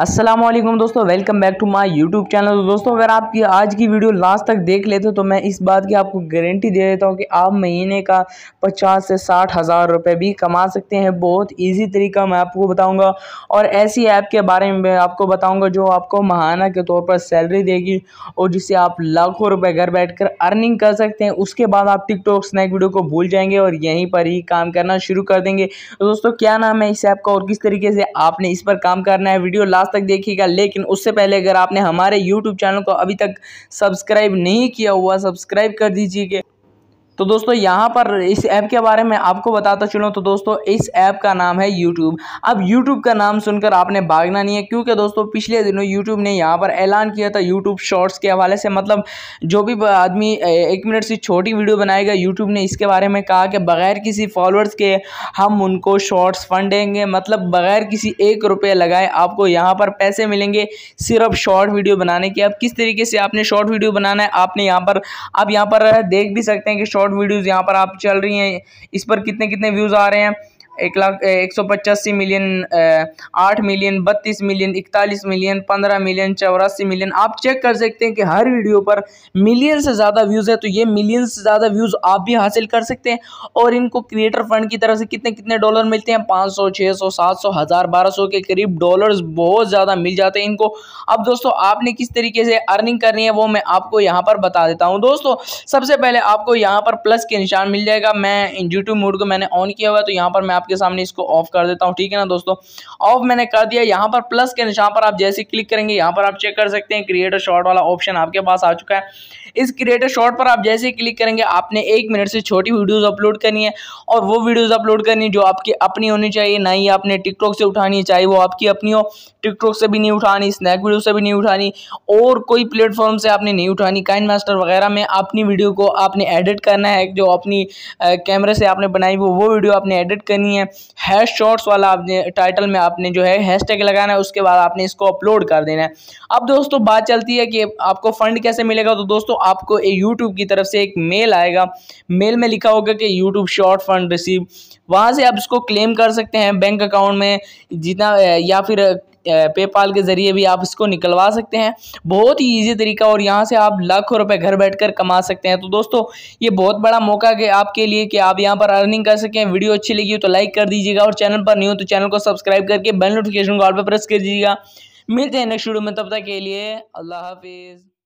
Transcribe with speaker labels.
Speaker 1: असलम दोस्तों welcome back to my YouTube channel दोस्तों अगर आप ये आज की वीडियो लास्ट तक देख लेते हो तो मैं इस बात की आपको गारंटी दे देता हूँ कि आप महीने का पचास से साठ हज़ार रुपये भी कमा सकते हैं बहुत इजी तरीका मैं आपको बताऊँगा और ऐसी ऐप के बारे में मैं आपको बताऊँगा जो आपको महाना के तौर पर सैलरी देगी और जिससे आप लाखों रुपये घर बैठ अर्निंग कर सकते हैं उसके बाद आप टिकटॉक स्नैक वीडियो को भूल जाएंगे और यहीं पर ही काम करना शुरू कर देंगे तो दोस्तों क्या नाम है इस ऐप का और किस तरीके से आपने इस पर काम करना है वीडियो लास्ट लास्ट तक देखिएगा लेकिन उससे पहले अगर आपने हमारे यूट्यूब चैनल को अभी तक सब्सक्राइब नहीं किया हुआ सब्सक्राइब कर दीजिएगा तो दोस्तों यहाँ पर इस ऐप के बारे में आपको बताता चलूँ तो दोस्तों इस ऐप का नाम है यूट्यूब अब यूट्यूब का नाम सुनकर आपने भागना नहीं है क्योंकि दोस्तों पिछले दिनों यूट्यूब ने यहाँ पर ऐलान किया था यूट्यूब शॉर्ट्स के हवाले से मतलब जो भी आदमी एक मिनट से छोटी वीडियो बनाएगा यूट्यूब ने इसके बारे में कहा कि बगैर किसी फॉलोअर्स के हम उनको शॉर्ट्स फंड देंगे मतलब बगैर किसी एक रुपये लगाए आपको यहाँ पर पैसे मिलेंगे सिर्फ शॉर्ट वीडियो बनाने के अब किस तरीके से आपने शॉर्ट वीडियो बनाना है आपने यहाँ पर आप यहाँ पर देख भी सकते हैं कि शॉर्ट वीडियोज़ यहाँ पर आप चल रही हैं इस पर कितने कितने व्यूज़ आ रहे हैं एक लाख एक सौ पचासी मिलियन आठ मिलियन बत्तीस मिलियन इकतालीस मिलियन पंद्रह मिलियन चौरासी मिलियन आप चेक कर सकते हैं कि हर वीडियो पर मिलियन से ज़्यादा व्यूज़ है तो ये मिलियन से ज़्यादा व्यूज़ आप भी हासिल कर सकते हैं और इनको क्रिएटर फंड की तरफ से कितने कितने डॉलर मिलते हैं पाँच सौ छः सौ सात सौ हज़ार बारह सौ के करीब डॉलर्स बहुत ज़्यादा मिल जाते हैं इनको अब दोस्तों आपने किस तरीके से अर्निंग करनी है वो मैं आपको यहाँ पर बता देता हूँ दोस्तों सबसे पहले आपको यहाँ पर प्लस के निशान मिल जाएगा मैं यूट्यूब मोड को मैंने ऑन किया हुआ तो यहाँ पर मैं आपके आपके सामने इसको ऑफ कर देता हूँ ठीक है ना दोस्तों ऑफ मैंने कर दिया यहाँ पर प्लस के निशान पर आप जैसे क्लिक करेंगे यहाँ पर आप चेक कर सकते हैं क्रिएटर शॉर्ट वाला ऑप्शन आपके पास आ चुका है इस क्रिएटर शॉर्ट पर आप जैसे क्लिक करेंगे आपने एक मिनट से छोटी वीडियोज अपलोड करनी है और वो वीडियोज अपलोड करनी है जो आपकी अपनी होनी चाहिए ना ही आपने टिकटॉक से उठानी है चाहे वो आपकी अपनी हो टिकटॉक से भी नहीं उठानी स्नैक वीडियो से भी नहीं उठानी और कोई प्लेटफॉर्म से आपने नहीं उठानी काइन मास्टर वगैरह में अपनी वीडियो को आपने एडिट करना है जो अपनी कैमरे से आपने बनाई वो वो वीडियो आपने एडिट करनी है है हैश शॉर्ट्स वाला आपने टाइटल में आपने जो है हैश टैग लगाना है उसके बाद आपने इसको अपलोड कर देना है अब दोस्तों बात चलती है कि आपको फ़ंड कैसे मिलेगा तो दोस्तों आपको यूट्यूब की तरफ से एक मेल आएगा मेल में लिखा होगा कि यूट्यूब शॉर्ट फंड रिसीव वहाँ से आप इसको क्लेम कर सकते हैं बैंक अकाउंट में जितना या फिर पेपाल के ज़रिए भी आप इसको निकलवा सकते हैं बहुत ही ईजी तरीका और यहाँ से आप लाखों रुपये घर बैठ कर कमा सकते हैं तो दोस्तों ये बहुत बड़ा मौका है आपके लिए कि आप यहाँ पर अर्निंग कर सकें वीडियो अच्छी लगी हो तो लाइक कर दीजिएगा और चैनल पर नहीं हो तो चैनल को सब्सक्राइब करके बेल नोटिफिकेशन को पर प्रेस कर दीजिएगा मिलते हैं नेक्स्ट वीडियो में तब तक के लिए अल्लाह हाफिज़